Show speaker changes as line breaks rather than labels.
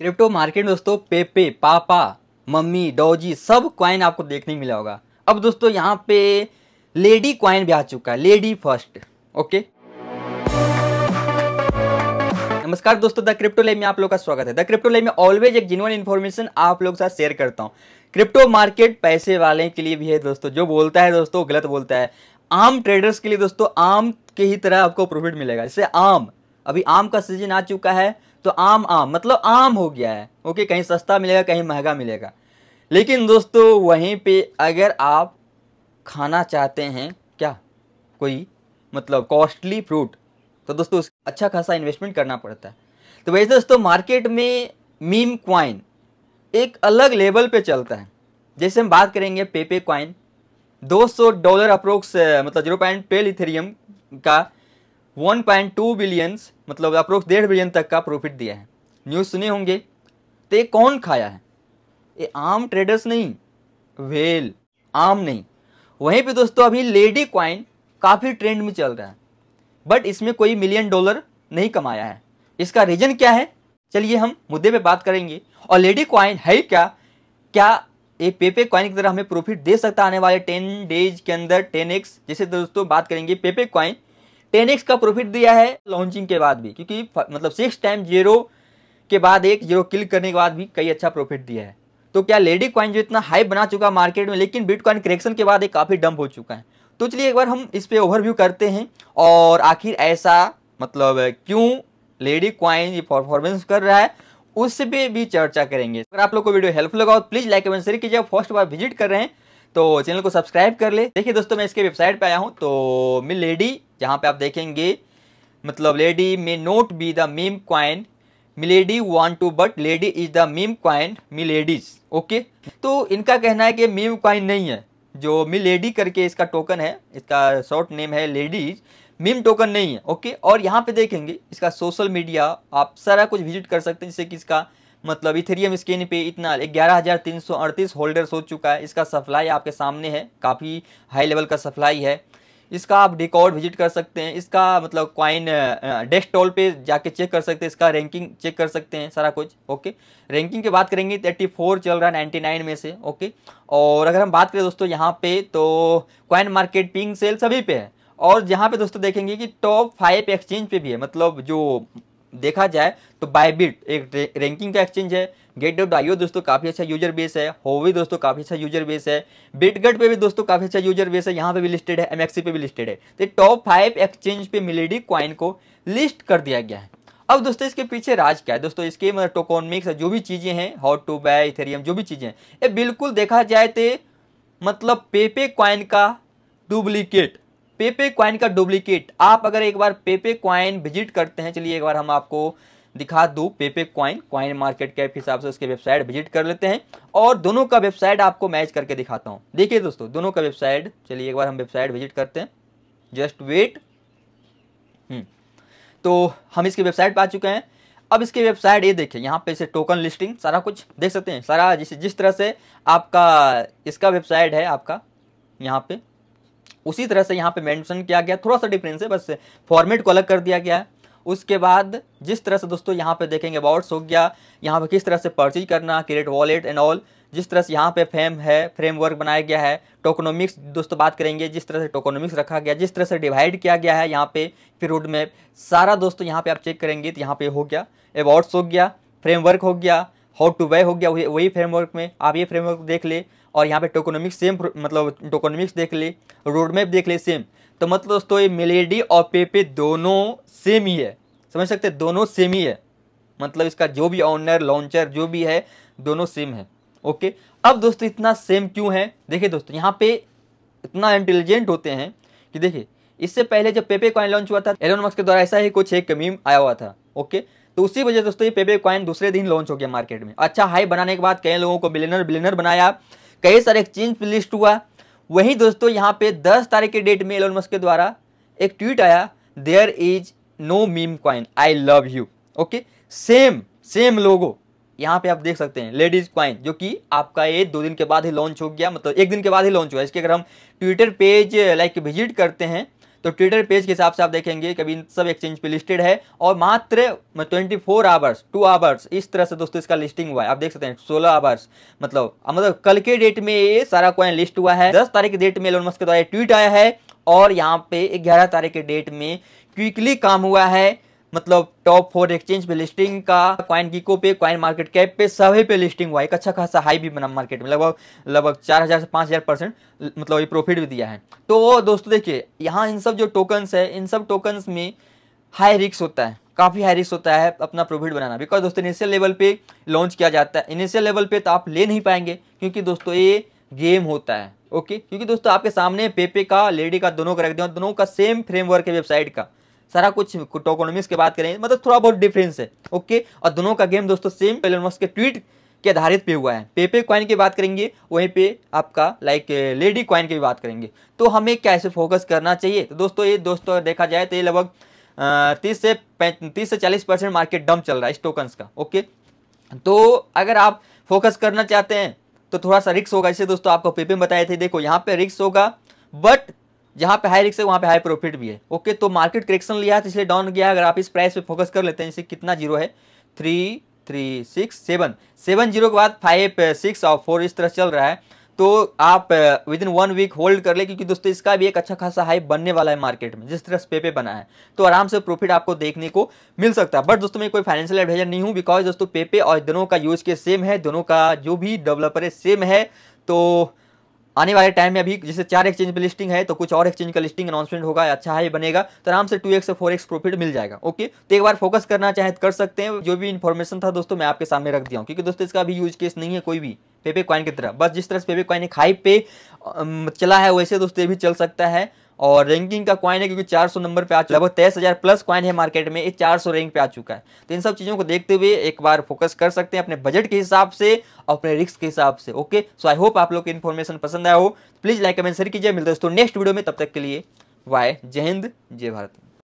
Crypto market दोस्तों पेपे papa mummy Doge सब coin आपको देखने मिला होगा अब दोस्तों यहाँ पे लेडी क्वाइन भी आ चुका है लेडी फर्स्ट ओके नमस्कार दोस्तों द क्रिप्टो लाइव में आप लोग का स्वागत है द क्रिप्टो लाइव में ऑलवेज एक जिनवन इन्फॉर्मेशन आप लोग साथ शेयर करता हूँ क्रिप्टो मार्केट पैसे वाले के लिए भी है दोस्तों जो बोलता है दोस्तों गलत बोलता है आम ट्रेडर्स के लिए दोस्तों आम के ही तरह आपको प्रॉफिट मिलेगा जैसे आम अभी आम का सीजन आ चुका है तो आम आम मतलब आम हो गया है ओके कहीं सस्ता मिलेगा कहीं महंगा मिलेगा लेकिन दोस्तों वहीं पे अगर आप खाना चाहते हैं क्या कोई मतलब कॉस्टली फ्रूट तो दोस्तों अच्छा खासा इन्वेस्टमेंट करना पड़ता है तो वैसे दोस्तों मार्केट में मीम क्वाइन एक अलग लेवल पे चलता है जैसे हम बात करेंगे पेपे क्वाइन 200 डॉलर अप्रोक्स मतलब जीरो पॉइंट पे इथेरियम का 1.2 बिलियंस मतलब अप्रोक्स डेढ़ बिलियन तक का प्रॉफिट दिया है न्यूज़ सुने होंगे तो ये कौन खाया है ये आम ट्रेडर्स नहीं वेल आम नहीं वहीं पे दोस्तों अभी लेडी क्वाइन काफ़ी ट्रेंड में चल रहा है बट इसमें कोई मिलियन डॉलर नहीं कमाया है इसका रीज़न क्या है चलिए हम मुद्दे पे बात करेंगे और लेडी क्वाइन है क्या क्या ये पेपे क्वाइन की तरह हमें प्रॉफिट दे सकता आने वाले टेन डेज के अंदर टेन एक्स जैसे दोस्तों बात करेंगे पेपे क्वाइन टेन एक्स का प्रॉफिट दिया है लॉन्चिंग के बाद भी क्योंकि मतलब सिक्स टाइम जीरो के बाद एक जीरो क्लिक करने के बाद भी कई अच्छा प्रॉफिट दिया है तो क्या लेडी क्वाइन जो इतना हाई बना चुका मार्केट में लेकिन बिटकॉइन करेक्शन के बाद एक काफ़ी डंप हो चुका है तो चलिए एक बार हम इस पर ओवरव्यू करते हैं और आखिर ऐसा मतलब क्यों लेडी क्वाइन ये परफॉर्मेंस कर रहा है उस पर भी चर्चा करेंगे अगर आप लोग को वीडियो हेल्पफुल लगा हो प्लीज़ लाइक एवं शेयर कीजिए फर्स्ट बार विजिट कर रहे हैं तो चैनल को सब्सक्राइब कर ले देखिए दोस्तों मैं इसके वेबसाइट पे आया हूँ तो मैं लेडी जहाँ पे आप देखेंगे मतलब lady may not be the meme coin Milady want to but lady is the meme coin Miladies okay तो इनका कहना है कि मीम क्वाइन नहीं है जो मिलेडी करके इसका टोकन है इसका शॉर्ट नेम है लेडीज मीम टोकन नहीं है ओके और यहाँ पे देखेंगे इसका सोशल मीडिया आप सारा कुछ विजिट कर सकते हैं जैसे कि इसका मतलब इथेरियम स्किन पे इतना ग्यारह हज़ार तीन सौ अड़तीस होल्डर्स हो चुका है इसका सप्लाई आपके सामने है काफ़ी हाई लेवल का सप्लाई है इसका आप डिकॉर्ड विजिट कर सकते हैं इसका मतलब डेस्क टॉल पे जाके चेक कर सकते हैं इसका रैंकिंग चेक कर सकते हैं सारा कुछ ओके रैंकिंग की बात करेंगे तो एट्टी फोर चल रहा है नाइन्टी नाइन में से ओके और अगर हम बात करें दोस्तों यहाँ पे तो क्वाइन मार्केट पिंग सेल सभी पे है और यहाँ पे दोस्तों देखेंगे कि टॉप फाइव एक्सचेंज पे भी है मतलब जो देखा जाए तो बायबिट एक रैंकिंग का एक्सचेंज है गेट डॉट आईओ दोस्तों काफ़ी अच्छा यूजर बेस है होवी दोस्तों काफ़ी अच्छा यूजर बेस है बिटगट पे भी दोस्तों काफ़ी अच्छा यूजर बेस है यहाँ पे भी लिस्टेड है एमएक्सी पे भी लिस्टेड है तो टॉप फाइव एक्सचेंज पे मिलेडी क्वाइन को लिस्ट कर दिया गया है अब दोस्तों इसके पीछे राज क्या है दोस्तों इसके मतलब टोकोनमिक्स जो भी चीज़ें हैं हॉट टू बाय इथेरियम जो भी चीज़ें ये बिल्कुल देखा जाए तो मतलब पेपे क्वाइन का डुप्लीकेट पेपे क्वाइन का डुप्लीकेट आप अगर एक बार पेपे क्वाइन विजिट करते हैं चलिए एक बार हम आपको दिखा दूँ Pepe coin coin market cap के हिसाब से उसके वेबसाइट विजिट कर लेते हैं और दोनों का वेबसाइट आपको मैच करके दिखाता हूँ देखिए दोस्तों दोनों का वेबसाइट चलिए एक बार हम वेबसाइट विजिट करते हैं जस्ट हम्म। वेट तो हम इसके वेबसाइट पर आ चुके हैं अब इसके वेबसाइट ये देखिए यहाँ पे इसे टोकन लिस्टिंग सारा कुछ देख सकते हैं सारा जिस जिस तरह से आपका इसका वेबसाइट है आपका यहाँ पे उसी तरह से यहाँ पे मेंशन किया गया थोड़ा सा डिफरेंस है बस फॉर्मेट को अलग कर दिया गया है उसके बाद जिस तरह से दोस्तों यहाँ पे देखेंगे अबाउट्स हो गया यहाँ पे किस तरह से परचेज करना क्रिएट वॉलेट एंड ऑल जिस तरह से यहाँ पे फेम है फ्रेमवर्क बनाया गया है टोकोनोमिक्स दोस्तों बात करेंगे जिस तरह से टोकोनोमिक्स रखा गया जिस तरह से डिवाइड किया गया है यहाँ पे फिर रोडमेप सारा दोस्तों यहाँ पे आप चेक करेंगे तो यहाँ पे हो गया अबाउट्स हो गया फ्रेमवर्क हो गया हाउ टू वे हो गया वही फ्रेमवर्क में आप ये फ्रेमवर्क देख ले और यहाँ पे टोकोनॉमिक्स सेम मतलब टोकोनॉमिक्स देख ले रोड मैप देख ले सेम तो मतलब दोस्तों ये मिलेडी और पेपे दोनों सेम ही है समझ सकते दोनों सेम ही है मतलब इसका जो भी ऑनर लॉन्चर जो भी है दोनों सेम है ओके अब दोस्तों इतना सेम क्यों है देखिए दोस्तों यहाँ पे इतना इंटेलिजेंट होते हैं कि देखिए इससे पहले जब पेपे कॉइन लॉन्च हुआ था एलोन मस्क के द्वारा ऐसा ही कुछ एक कमीम आया हुआ था ओके तो उसी वजह से दोस्तों ये पेपे कॉइन दूसरे दिन लॉन्च हो गया मार्केट में अच्छा हाई बनाने के बाद कई लोगों को बिलियनर बिलियनर बनाया कई सारे एक्सचेंज लिस्ट हुआ वहीं दोस्तों यहाँ पे 10 तारीख के डेट में एलोन मस्क के द्वारा एक ट्वीट आया there is no meme coin I love you okay same same लोगो यहाँ पे आप देख सकते हैं लेडीज क्वाइन जो कि आपका ये दो दिन के बाद ही लॉन्च हो गया मतलब एक दिन के बाद ही लॉन्च हुआ इसके अगर हम ट्विटर पेज लाइक विजिट करते हैं तो ट्विटर पेज के हिसाब से आप देखेंगे कभी इन सब एक्सचेंज पे लिस्टेड है और मात्र twenty four hours two hours इस तरह से दोस्तों इसका लिस्टिंग हुआ है आप देख सकते हैं सोलह आवर्स मतलब मतलब कल के डेट में ये सारा कॉइन लिस्ट हुआ है दस तारीख के डेट में एलोन के द्वारा ट्वीट आया है और यहाँ पे ग्यारह तारीख के डेट में क्विकली काम हुआ है मतलब टॉप फोर एक्सचेंज पे लिस्टिंग का क्वाइन गिको पे क्वाइन मार्केट कैप पे सभी पे लिस्टिंग हुआ एक अच्छा खासा हाई भी बना मार्केट में लगभग लगभग चार हज़ार से पाँच हज़ार परसेंट मतलब ये प्रॉफिट भी दिया है तो दोस्तों देखिए यहाँ इन सब जो टोकन्स है इन सब टोकन्स में हाई रिक्स होता है काफ़ी हाई रिस्क होता है अपना प्रॉफिट बनाना बिकॉज दोस्तों इनिशियल लेवल पे लॉन्च किया जाता है इनिशियल लेवल पे तो आप ले नहीं पाएंगे क्योंकि दोस्तों ये गेम होता है ओके क्योंकि दोस्तों आपके सामने पेपे का लेडी का दोनों का रख दिया दोनों का सेम फ्रेमवर्क है वेबसाइट का सारा कुछ टोकोनोमिक्स की बात करें मतलब थोड़ा बहुत डिफरेंस है ओके और दोनों का गेम दोस्तों सेम एलन के ट्वीट के आधारित पे हुआ है पेपे कॉइन की बात करेंगे वहीं पे आपका लाइक लेडी कॉइन की भी बात करेंगे तो हमें कैसे फोकस करना चाहिए तो दोस्तों ये दोस्तों देखा जाए तो ये लगभग तीस से तीस से चालीस परसेंट मार्केट डम चल रहा है इस टोकन्स का ओके तो अगर आप फोकस करना चाहते हैं तो थोड़ा सा रिक्स होगा इसे दोस्तों आपको पेपे में बताए थे देखो यहाँ पे रिक्स होगा बट जहाँ पे हाई रिक्स है वहाँ पे हाई प्रॉफिट भी है ओके तो मार्केट करेक्शन लिया है तो इसलिए डाउन गया अगर आप इस प्राइस पे फोकस कर लेते हैं जैसे कितना जीरो है three three six seven seven zero के बाद फाइव सिक्स uh, और फोर इस तरह चल रहा है तो आप within one week hold कर ले क्योंकि दोस्तों इसका भी एक अच्छा खासा हाई बनने वाला है मार्केट में जिस तरह से पेपे बना है तो आराम से प्रॉफिट आपको देखने को मिल सकता है बट दोस्तों मैं कोई फाइनेंशियल एडवाइजर नहीं हूँ बिकॉज दोस्तों पेपे और दोनों का यूज के सेम है दोनों का जो भी डेवलपर है सेम है तो आने वाले टाइम में अभी जैसे चार एक्सचेंज पर लिस्टिंग है तो कुछ और एक्सचेंज का लिस्टिंग अनाउंसमेंट होगा अच्छा है बनेगा तो आराम से two x four x profit मिल जाएगा ओके तो एक बार फोकस करना चाहे कर सकते हैं जो भी इन्फॉर्मेशन था दोस्तों मैं आपके सामने रख दिया हूँ क्योंकि दोस्तों इसका अभी यूज केस नहीं है कोई भी पेपे क्वाइन की तरह बस जिस तरह से पेपे क्वाइन एक हाइप पे चला है वैसे दोस्तों ये भी चल सकता है और रैंकिंग का क्वाइन है क्योंकि 400 नंबर पे आ चुका है लगभग तेईस हज़ार प्लस क्वाइन है मार्केट में ये 400 रैंक पे आ चुका है तो इन सब चीज़ों को देखते हुए एक बार फोकस कर सकते हैं अपने बजट के हिसाब से और अपने रिस्क के हिसाब से ओके सो आई होप आप लोग को इन्फॉर्मेशन पसंद आया हो प्लीज़ लाइक कमेंट शेयर कीजिए मिलते दोस्तों नेक्स्ट वीडियो में तब तक के लिए वाय जय हिंद जय भारत